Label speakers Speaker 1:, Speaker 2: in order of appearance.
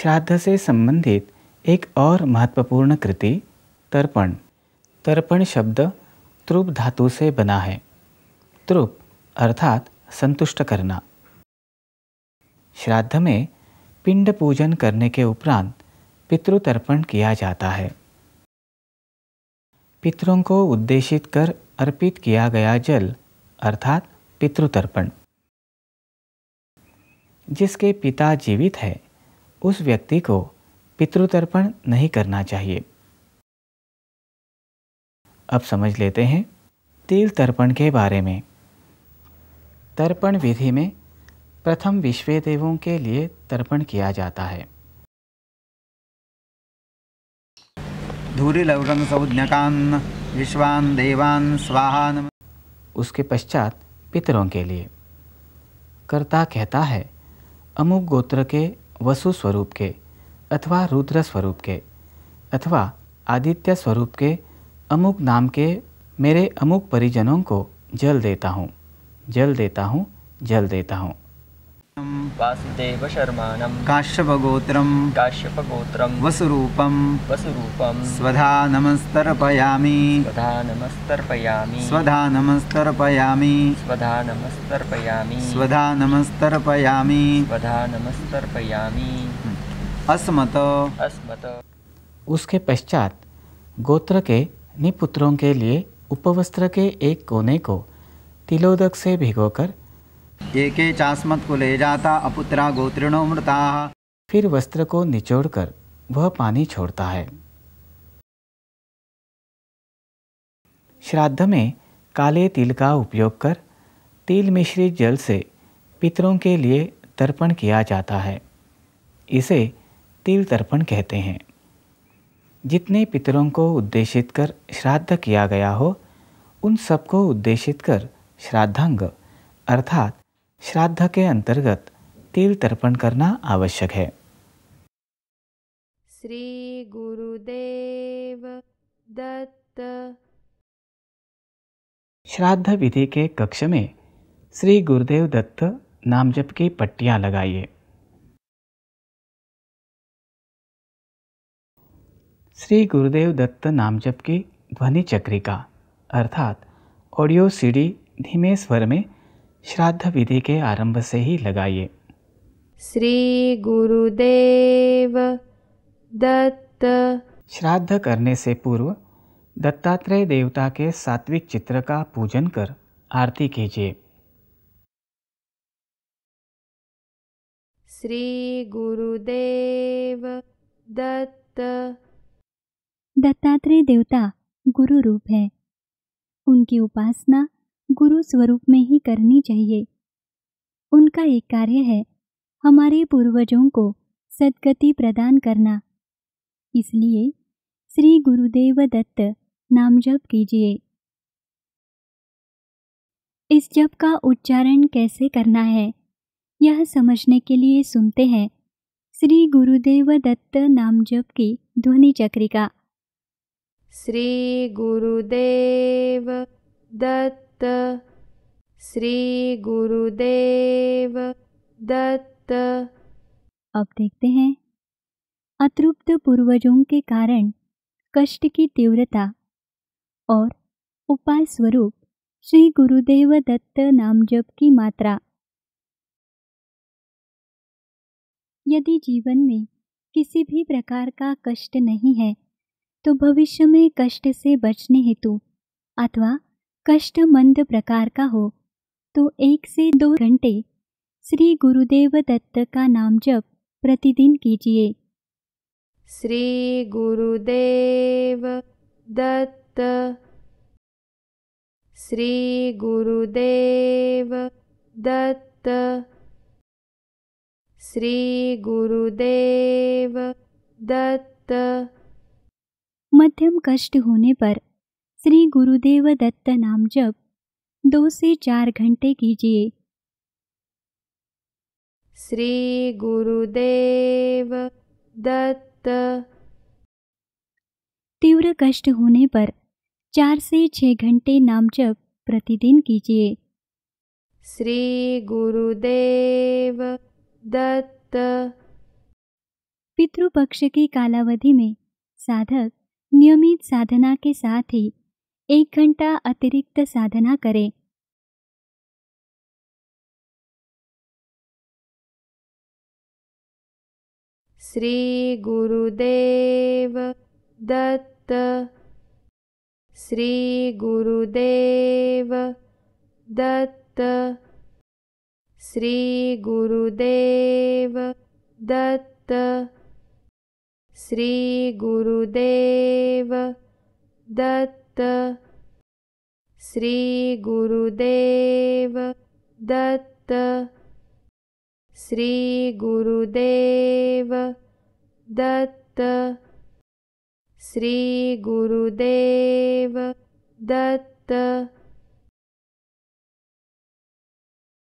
Speaker 1: श्राद्ध से संबंधित एक और महत्वपूर्ण कृति तर्पण तर्पण शब्द त्रुप धातु से बना है त्रुप अर्थात संतुष्ट करना श्राद्ध में पिंड पूजन करने के उपरांत पितृतर्पण किया जाता है पितरों को उद्देशित कर अर्पित किया गया जल अर्थात पितृतर्पण जिसके पिता जीवित है उस व्यक्ति को पितृतर्पण नहीं करना चाहिए अब समझ लेते हैं तिल तर्पण के बारे में तर्पण विधि में प्रथम विश्व देवों के लिए तर्पण किया जाता है धूरी लवरम सौज्ञकान विश्वान देवान स्वाहान उसके पश्चात पितरों के लिए कर्ता कहता है अमुक गोत्र के वसु स्वरूप के अथवा रुद्र स्वरूप के अथवा आदित्य स्वरूप के अमुक नाम के मेरे अमुक परिजनों को जल देता हूँ जल देता हूँ जल देता हूँ वासुदेव वासुदेवशर्माणं काश्यपगोत्रं काश्यपगोत्रं वसुप वसुप स्वधा नमस्तर्पयामी स्वधा नमस्तर्पयामी स्वधा नमस्तर्पयामी स्वधा नमस्तर्पयामी स्वधा नमस्तर्पयामी स्वधा नमस्तर्पयामी अस्मत अस्मत उसके पश्चात गोत्र के निपुत्रों के लिए उपवस्त्र के एक कोने को तिलोदक से भिगोकर एके चास्मत को ले जाता अपुत्रा गोत्रिणो मृता फिर वस्त्र को निचोड़कर वह पानी छोड़ता है श्राद्ध में काले तिल का उपयोग कर तिल मिश्रित जल से पितरों के लिए तर्पण किया जाता है इसे तिल तर्पण कहते हैं जितने पितरों को उद्देशित कर श्राद्ध किया गया हो उन सबको उद्देशित कर श्राद्धांग अर्थात श्राद्ध के अंतर्गत तिल तर्पण करना आवश्यक है
Speaker 2: श्री गुरुदेव दत्त
Speaker 1: श्राद्ध विधि के कक्ष में श्री गुरुदेव दत्त नाम जप की पट्टियां लगाइए श्री गुरुदेव दत्त नाम जप की ध्वनि चक्रिका अर्थात ऑडियो सीडी धीमे स्वर में श्राद्ध विधि के आरंभ से ही लगाइए
Speaker 2: श्री गुरुदेव दत्त
Speaker 1: श्राद्ध करने से पूर्व दत्तात्रेय देवता के सात्विक चित्र का पूजन कर आरती कीजिए
Speaker 2: श्री गुरुदेव दत्त
Speaker 3: दत्तात्रेय देवता गुरु रूप है उनकी उपासना गुरु स्वरूप में ही करनी चाहिए उनका एक कार्य है हमारे पूर्वजों को सदगति प्रदान करना इसलिए श्री गुरुदेव दत्त नाम जप कीजिए इस जप का उच्चारण कैसे करना है यह समझने के लिए सुनते हैं श्री गुरुदेव दत्त नाम जप की ध्वनि चक्रिका
Speaker 2: श्री गुरुदेव दत्त श्री गुरुदेव दत्त अब
Speaker 3: देखते हैं अतृप्त पूर्वजों के कारण कष्ट की तीव्रता और उपाय स्वरूप श्री गुरुदेव दत्त नाम जप की मात्रा यदि जीवन में किसी भी प्रकार का कष्ट नहीं है तो भविष्य में कष्ट से बचने हेतु अथवा कष्ट मंद प्रकार का हो तो एक से दो घंटे श्री गुरुदेव दत्त का नाम जप प्रतिदिन कीजिए
Speaker 2: श्री गुरुदेव दत्त श्री गुरुदेव दत्त श्री गुरुदेव दत्त
Speaker 3: मध्यम कष्ट होने पर श्री गुरुदेव दत्त नाम जप दो से चार घंटे कीजिए
Speaker 2: श्री गुरुदेव दत्त
Speaker 3: तीव्र कष्ट होने पर चार से छह घंटे नाम जप प्रतिदिन कीजिए
Speaker 2: श्री गुरुदेव दत्त
Speaker 3: पितृपक्ष की कालावधि में साधक नियमित साधना के साथ ही एक घंटा अतिरिक्त साधना करें
Speaker 2: श्री गुरुदेव दत्त श्री गुरुदेव दत्त श्री गुरुदेव दत्त श्री गुरुदेव दत्त श्रीगुरुदेव दत्त श्रीगुरुदेव दत्त श्रीगुरुदेव दत्त